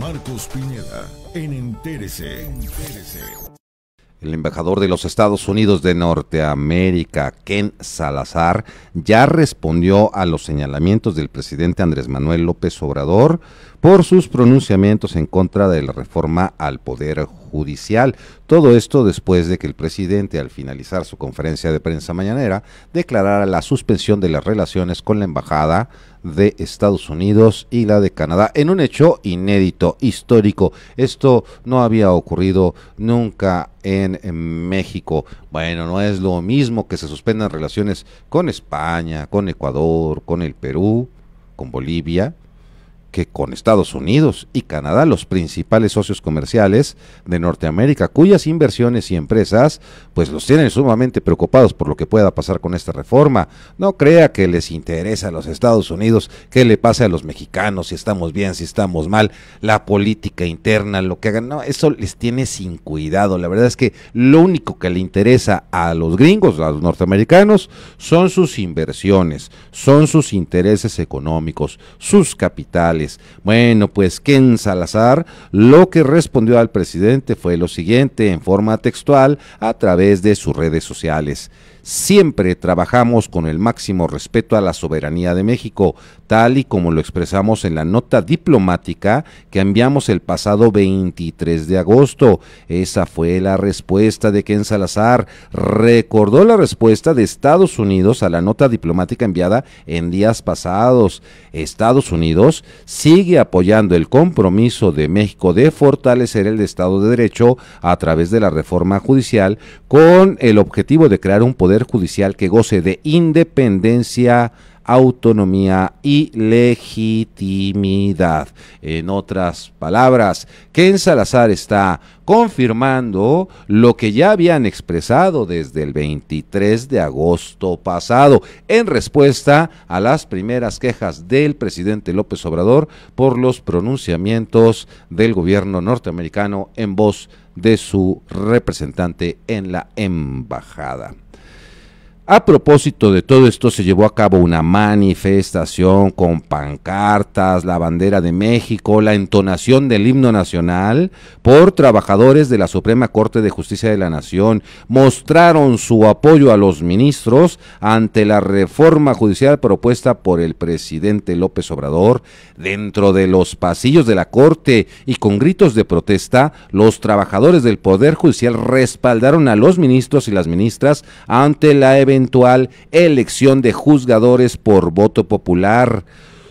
Marcos Pineda en Entérese. El embajador de los Estados Unidos de Norteamérica, Ken Salazar, ya respondió a los señalamientos del presidente Andrés Manuel López Obrador por sus pronunciamientos en contra de la reforma al Poder Judicial judicial. Todo esto después de que el presidente, al finalizar su conferencia de prensa mañanera, declarara la suspensión de las relaciones con la Embajada de Estados Unidos y la de Canadá en un hecho inédito, histórico. Esto no había ocurrido nunca en, en México. Bueno, no es lo mismo que se suspendan relaciones con España, con Ecuador, con el Perú, con Bolivia con Estados Unidos y Canadá, los principales socios comerciales de Norteamérica, cuyas inversiones y empresas pues los tienen sumamente preocupados por lo que pueda pasar con esta reforma. No crea que les interesa a los Estados Unidos qué le pase a los mexicanos, si estamos bien, si estamos mal, la política interna, lo que hagan. No, eso les tiene sin cuidado. La verdad es que lo único que le interesa a los gringos, a los norteamericanos, son sus inversiones, son sus intereses económicos, sus capitales bueno, pues Ken Salazar lo que respondió al presidente fue lo siguiente en forma textual a través de sus redes sociales. Siempre trabajamos con el máximo respeto a la soberanía de México, tal y como lo expresamos en la nota diplomática que enviamos el pasado 23 de agosto. Esa fue la respuesta de Ken Salazar. Recordó la respuesta de Estados Unidos a la nota diplomática enviada en días pasados. Estados Unidos sigue apoyando el compromiso de México de fortalecer el Estado de Derecho a través de la reforma judicial con el objetivo de crear un poder Judicial que goce de independencia, autonomía y legitimidad. En otras palabras, Ken Salazar está confirmando lo que ya habían expresado desde el 23 de agosto pasado, en respuesta a las primeras quejas del presidente López Obrador por los pronunciamientos del gobierno norteamericano en voz de su representante en la embajada. A propósito de todo esto, se llevó a cabo una manifestación con pancartas, la bandera de México, la entonación del himno nacional por trabajadores de la Suprema Corte de Justicia de la Nación. Mostraron su apoyo a los ministros ante la reforma judicial propuesta por el presidente López Obrador. Dentro de los pasillos de la Corte y con gritos de protesta, los trabajadores del Poder Judicial respaldaron a los ministros y las ministras ante la eventualidad eventual elección de juzgadores por voto popular.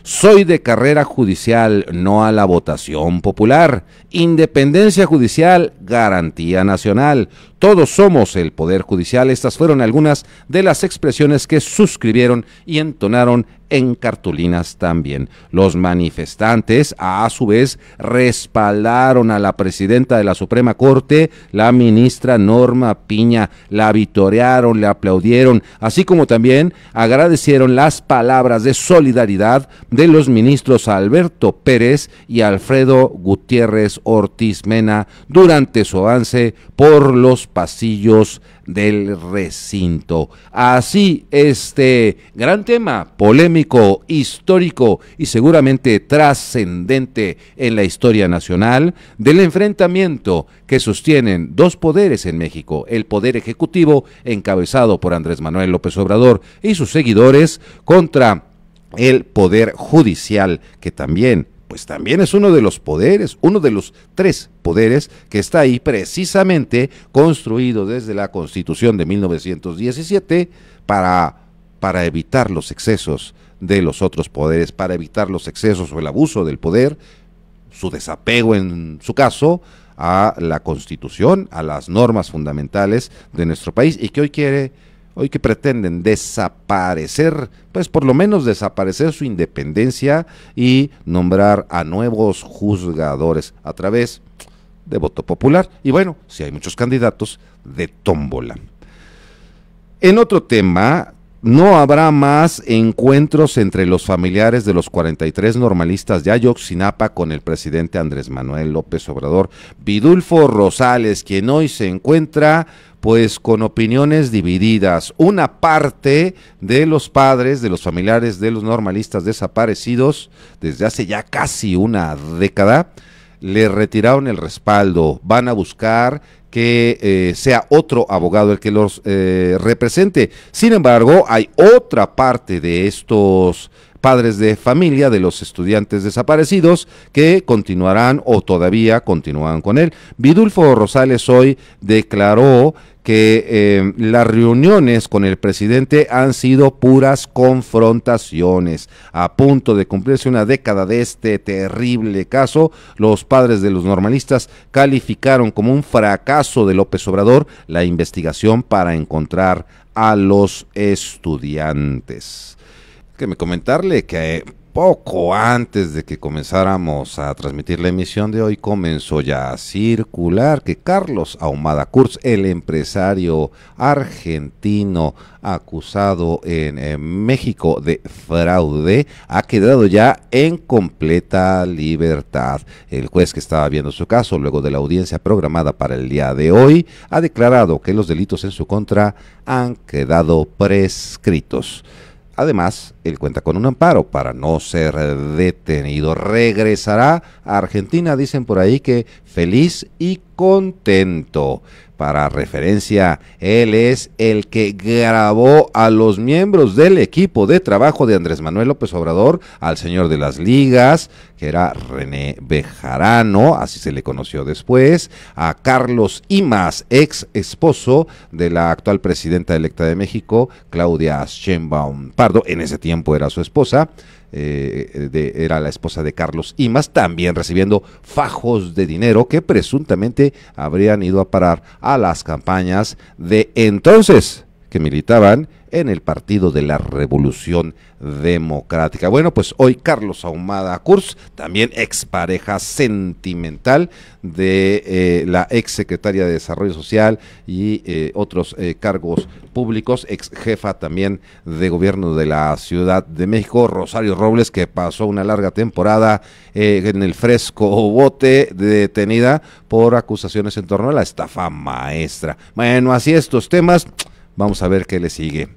Soy de carrera judicial, no a la votación popular. Independencia judicial, garantía nacional. Todos somos el Poder Judicial. Estas fueron algunas de las expresiones que suscribieron y entonaron en cartulinas también. Los manifestantes, a su vez, respaldaron a la presidenta de la Suprema Corte, la ministra Norma Piña, la vitorearon, le aplaudieron, así como también agradecieron las palabras de solidaridad de los ministros Alberto Pérez y Alfredo Gutiérrez Ortiz Mena durante su avance por los pasillos del recinto. Así, este gran tema polémico, histórico y seguramente trascendente en la historia nacional del enfrentamiento que sostienen dos poderes en México, el poder ejecutivo encabezado por Andrés Manuel López Obrador y sus seguidores contra el poder judicial que también pues también es uno de los poderes, uno de los tres poderes que está ahí precisamente construido desde la Constitución de 1917 para, para evitar los excesos de los otros poderes, para evitar los excesos o el abuso del poder, su desapego en su caso a la Constitución, a las normas fundamentales de nuestro país y que hoy quiere hoy que pretenden desaparecer, pues por lo menos desaparecer su independencia y nombrar a nuevos juzgadores a través de voto popular. Y bueno, si hay muchos candidatos, de tómbola. En otro tema, no habrá más encuentros entre los familiares de los 43 normalistas de Ayotzinapa con el presidente Andrés Manuel López Obrador. Vidulfo Rosales, quien hoy se encuentra pues con opiniones divididas. Una parte de los padres, de los familiares de los normalistas desaparecidos desde hace ya casi una década, le retiraron el respaldo. Van a buscar que eh, sea otro abogado el que los eh, represente. Sin embargo, hay otra parte de estos padres de familia de los estudiantes desaparecidos que continuarán o todavía continúan con él. Vidulfo Rosales hoy declaró que eh, las reuniones con el presidente han sido puras confrontaciones. A punto de cumplirse una década de este terrible caso, los padres de los normalistas calificaron como un fracaso de López Obrador la investigación para encontrar a los estudiantes que me comentarle que eh, poco antes de que comenzáramos a transmitir la emisión de hoy, comenzó ya a circular que Carlos Ahumada Kurz, el empresario argentino acusado en eh, México de fraude, ha quedado ya en completa libertad. El juez que estaba viendo su caso luego de la audiencia programada para el día de hoy ha declarado que los delitos en su contra han quedado prescritos. Además, él cuenta con un amparo para no ser detenido. Regresará a Argentina, dicen por ahí que feliz y contento. Para referencia, él es el que grabó a los miembros del equipo de trabajo de Andrés Manuel López Obrador, al señor de las ligas, que era René Bejarano, así se le conoció después, a Carlos Imas, ex esposo de la actual presidenta electa de México, Claudia Sheinbaum Pardo, en ese tiempo poder era su esposa, eh, de, era la esposa de Carlos y más también recibiendo fajos de dinero que presuntamente habrían ido a parar a las campañas de entonces que militaban en el Partido de la Revolución Democrática. Bueno, pues hoy Carlos Ahumada Kurz, también expareja sentimental de eh, la ex secretaria de Desarrollo Social y eh, otros eh, cargos públicos, ex jefa también de gobierno de la Ciudad de México, Rosario Robles, que pasó una larga temporada en el fresco bote detenida por acusaciones en torno a la estafa maestra. Bueno, así estos temas Vamos a ver qué le sigue.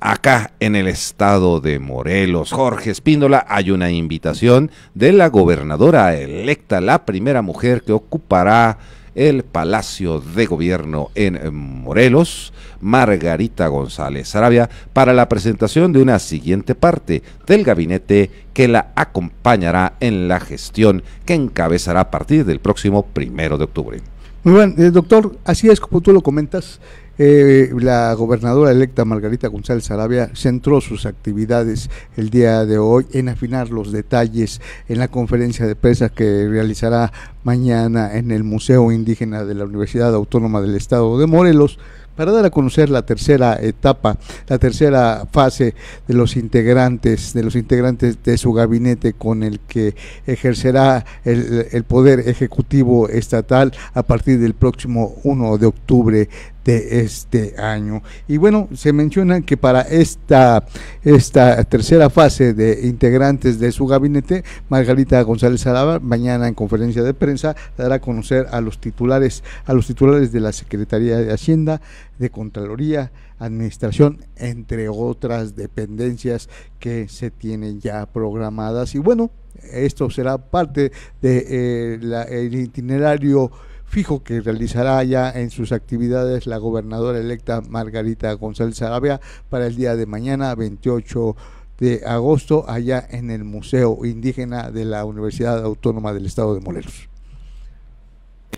Acá en el estado de Morelos, Jorge Espíndola, hay una invitación de la gobernadora electa, la primera mujer que ocupará el Palacio de Gobierno en Morelos, Margarita González Arabia, para la presentación de una siguiente parte del gabinete que la acompañará en la gestión que encabezará a partir del próximo primero de octubre. Muy bien, eh, doctor, así es como tú lo comentas. Eh, la gobernadora electa Margarita González Sarabia centró sus actividades el día de hoy en afinar los detalles en la conferencia de prensa que realizará mañana en el Museo Indígena de la Universidad Autónoma del Estado de Morelos para dar a conocer la tercera etapa, la tercera fase de los integrantes, de los integrantes de su gabinete con el que ejercerá el, el poder ejecutivo estatal a partir del próximo 1 de octubre de este año. Y bueno, se menciona que para esta, esta tercera fase de integrantes de su gabinete, Margarita González Araba mañana en conferencia de prensa dará a conocer a los titulares, a los titulares de la Secretaría de Hacienda, de Contraloría, Administración, entre otras dependencias que se tienen ya programadas. Y bueno, esto será parte del de, eh, el itinerario fijo que realizará ya en sus actividades la gobernadora electa Margarita González Sarabia para el día de mañana 28 de agosto allá en el Museo Indígena de la Universidad Autónoma del Estado de Morelos.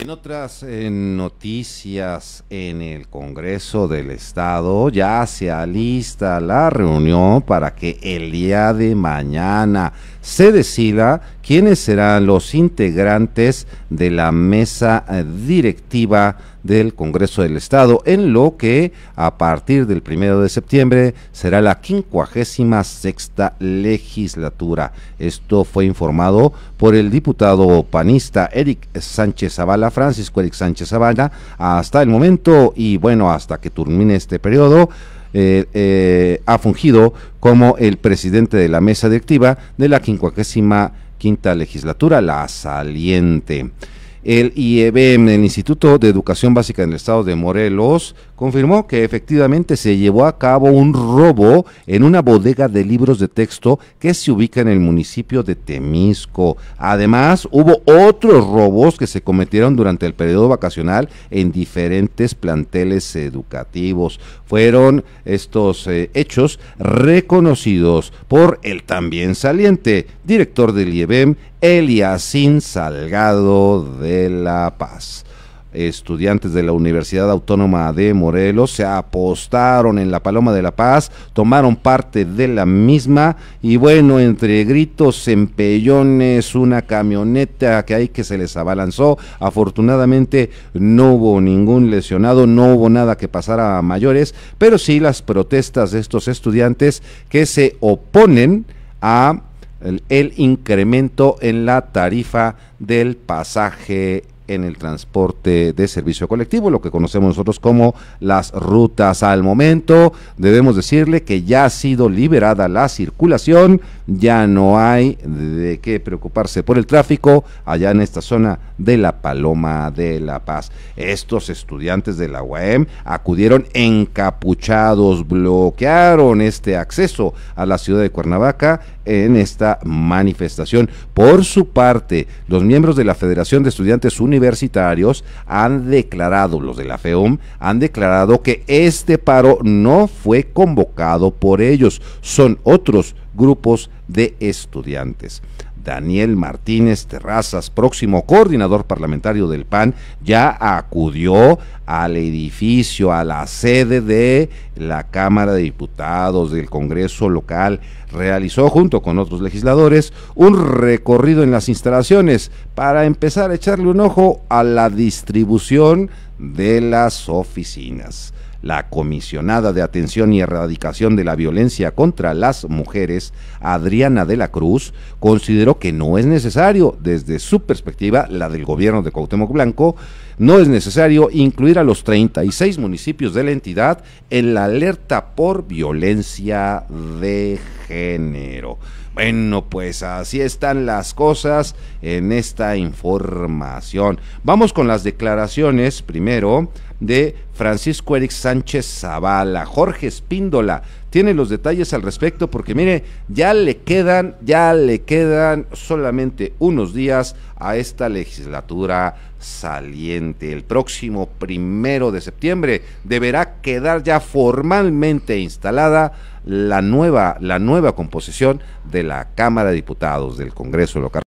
En otras noticias, en el Congreso del Estado ya se alista la reunión para que el día de mañana se decida quiénes serán los integrantes de la mesa eh, directiva del Congreso del Estado, en lo que a partir del primero de septiembre será la quincuagésima sexta legislatura. Esto fue informado por el diputado panista Eric Sánchez Zavala Francisco Eric Sánchez Zavala hasta el momento y bueno, hasta que termine este periodo. Eh, eh, ha fungido como el presidente de la mesa directiva de la 55 quinta legislatura, la saliente. El IEBM, el Instituto de Educación Básica en el Estado de Morelos, confirmó que efectivamente se llevó a cabo un robo en una bodega de libros de texto que se ubica en el municipio de Temisco. Además, hubo otros robos que se cometieron durante el periodo vacacional en diferentes planteles educativos. Fueron estos eh, hechos reconocidos por el también saliente director del IEBEM, Eliasín Salgado de La Paz estudiantes de la Universidad Autónoma de Morelos se apostaron en la Paloma de la Paz, tomaron parte de la misma y bueno, entre gritos, empellones, una camioneta que hay que se les abalanzó, afortunadamente no hubo ningún lesionado, no hubo nada que pasara a mayores, pero sí las protestas de estos estudiantes que se oponen a el incremento en la tarifa del pasaje en el transporte de servicio colectivo, lo que conocemos nosotros como las rutas. Al momento debemos decirle que ya ha sido liberada la circulación ya no hay de qué preocuparse por el tráfico allá en esta zona de la Paloma de la Paz. Estos estudiantes de la UAM acudieron encapuchados, bloquearon este acceso a la ciudad de Cuernavaca en esta manifestación. Por su parte, los miembros de la Federación de Estudiantes Universitarios han declarado, los de la FEUM, han declarado que este paro no fue convocado por ellos, son otros grupos de estudiantes. Daniel Martínez Terrazas, próximo coordinador parlamentario del PAN, ya acudió al edificio, a la sede de la Cámara de Diputados del Congreso local. Realizó junto con otros legisladores un recorrido en las instalaciones para empezar a echarle un ojo a la distribución de las oficinas. La comisionada de atención y erradicación de la violencia contra las mujeres, Adriana de la Cruz, consideró que no es necesario, desde su perspectiva, la del gobierno de Cuauhtémoc Blanco, no es necesario incluir a los 36 municipios de la entidad en la alerta por violencia de género. Bueno, pues así están las cosas en esta información. Vamos con las declaraciones primero de Francisco Eric Sánchez Zavala. Jorge Espíndola tiene los detalles al respecto porque mire, ya le quedan, ya le quedan solamente unos días a esta legislatura saliente. El próximo primero de septiembre deberá quedar ya formalmente instalada la nueva, la nueva composición de la Cámara de Diputados del Congreso Local.